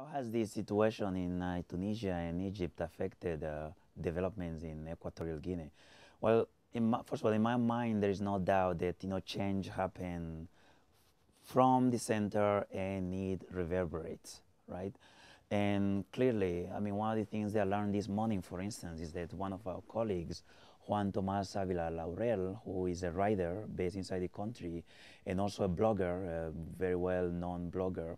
How has the situation in uh, Tunisia and Egypt affected uh, developments in Equatorial Guinea? Well, my, first of all, in my mind, there is no doubt that you know change happened from the center and it reverberates, right? And clearly, I mean, one of the things that I learned this morning, for instance, is that one of our colleagues, Juan Tomas Avila Laurel, who is a writer based inside the country and also a blogger, a very well-known blogger,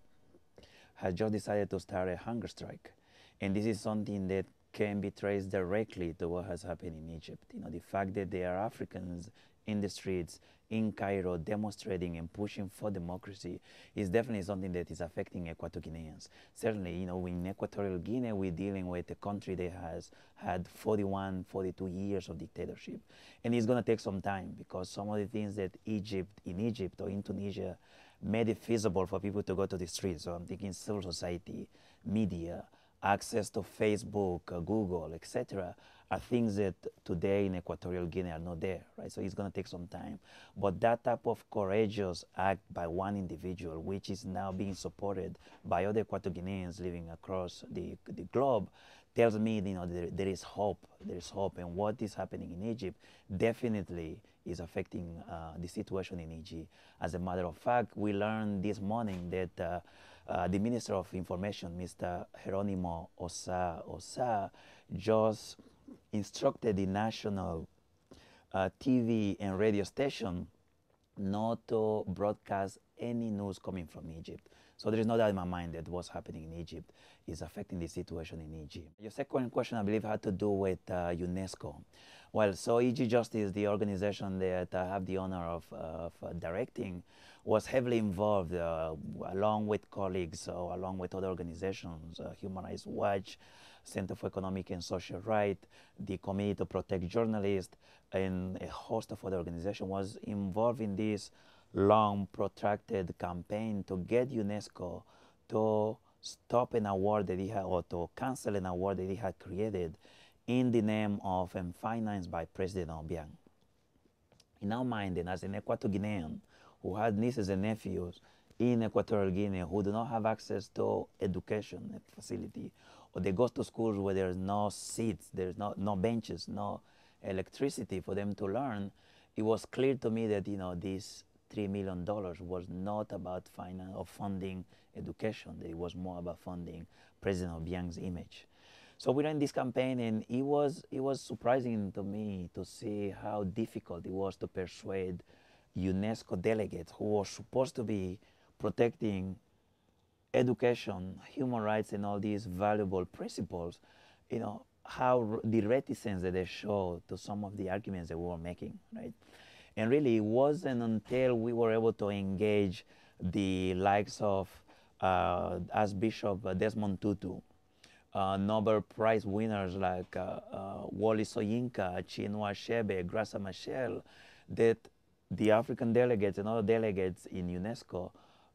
has just decided to start a hunger strike. And this is something that can be traced directly to what has happened in Egypt. You know, the fact that there are Africans in the streets in Cairo demonstrating and pushing for democracy is definitely something that is affecting Equatorial Guineans. Certainly, you know, in Equatorial Guinea, we're dealing with a country that has had 41, 42 years of dictatorship. And it's going to take some time because some of the things that Egypt, in Egypt or in Tunisia, made it feasible for people to go to the streets. So I'm thinking civil society, media, access to Facebook, uh, Google, etc., are things that today in Equatorial Guinea are not there, right? So it's going to take some time. But that type of courageous act by one individual, which is now being supported by other Equatorial Guineans living across the, the globe, tells me you know there, there is hope there is hope and what is happening in egypt definitely is affecting uh, the situation in egypt as a matter of fact we learned this morning that uh, uh, the minister of information mr Jeronimo osa osa just instructed the national uh, tv and radio station not to broadcast any news coming from egypt so there is no doubt in my mind that what's happening in Egypt is affecting the situation in Egypt. Your second question, I believe, had to do with uh, UNESCO. Well, so EG Justice, the organization that I uh, have the honor of, uh, of directing, was heavily involved uh, along with colleagues, or uh, along with other organizations, Human Rights Watch, Center for Economic and Social Rights, the Committee to Protect Journalists, and a host of other organizations was involved in this long protracted campaign to get UNESCO to stop an award that it had or to cancel an award that it had created in the name of and financed by President Obiang. In our mind, and as an Equatorial Guinean who had nieces and nephews in Equatorial Guinea who do not have access to education facility, or they go to schools where there's no seats, there's no, no benches, no electricity for them to learn, it was clear to me that you know this $3 million was not about finance or funding education. It was more about funding President Obiang's image. So we ran this campaign, and it was it was surprising to me to see how difficult it was to persuade UNESCO delegates who were supposed to be protecting education, human rights, and all these valuable principles. You know how the reticence that they showed to some of the arguments that we were making, right? And really, it wasn't until we were able to engage the likes of uh, Archbishop Desmond Tutu, uh, Nobel Prize winners like uh, uh, Wally Soyinka, Chinua Achebe, Graça Machel, that the African delegates and other delegates in UNESCO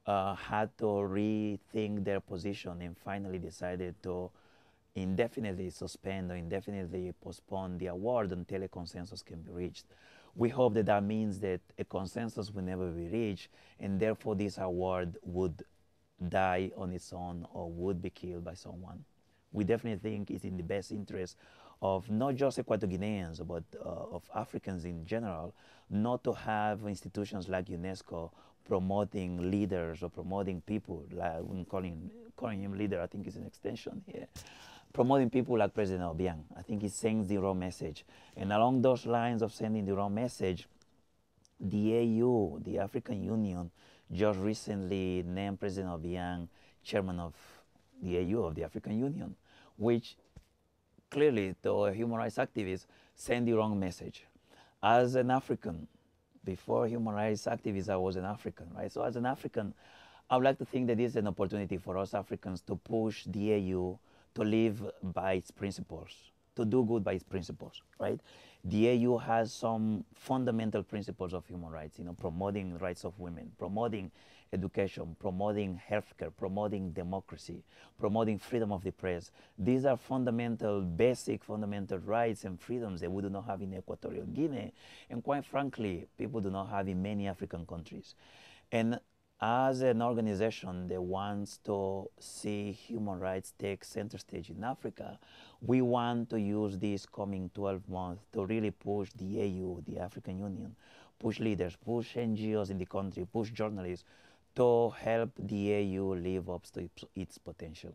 uh, had to rethink their position and finally decided to indefinitely suspend or indefinitely postpone the award until a consensus can be reached. We hope that that means that a consensus will never be reached, and therefore this award would die on its own or would be killed by someone. We definitely think it's in the best interest of not just Equatorial Guineans, but uh, of Africans in general, not to have institutions like UNESCO promoting leaders or promoting people. Like I calling him leader, I think it's an extension here. Promoting people like President Obiang. I think he sends the wrong message. And along those lines of sending the wrong message, the AU, the African Union, just recently named President Obiang chairman of the AU, of the African Union, which clearly to a human rights activist send the wrong message. As an African, before human rights activist, I was an African, right? So as an African, I would like to think that this is an opportunity for us Africans to push the AU to live by its principles, to do good by its principles, right? The AU has some fundamental principles of human rights, you know, promoting rights of women, promoting education, promoting healthcare, promoting democracy, promoting freedom of the press. These are fundamental, basic fundamental rights and freedoms that we do not have in Equatorial Guinea, and quite frankly, people do not have in many African countries. And as an organization that wants to see human rights take center stage in Africa, we want to use these coming 12 months to really push the AU, the African Union, push leaders, push NGOs in the country, push journalists to help the AU live up to its potential.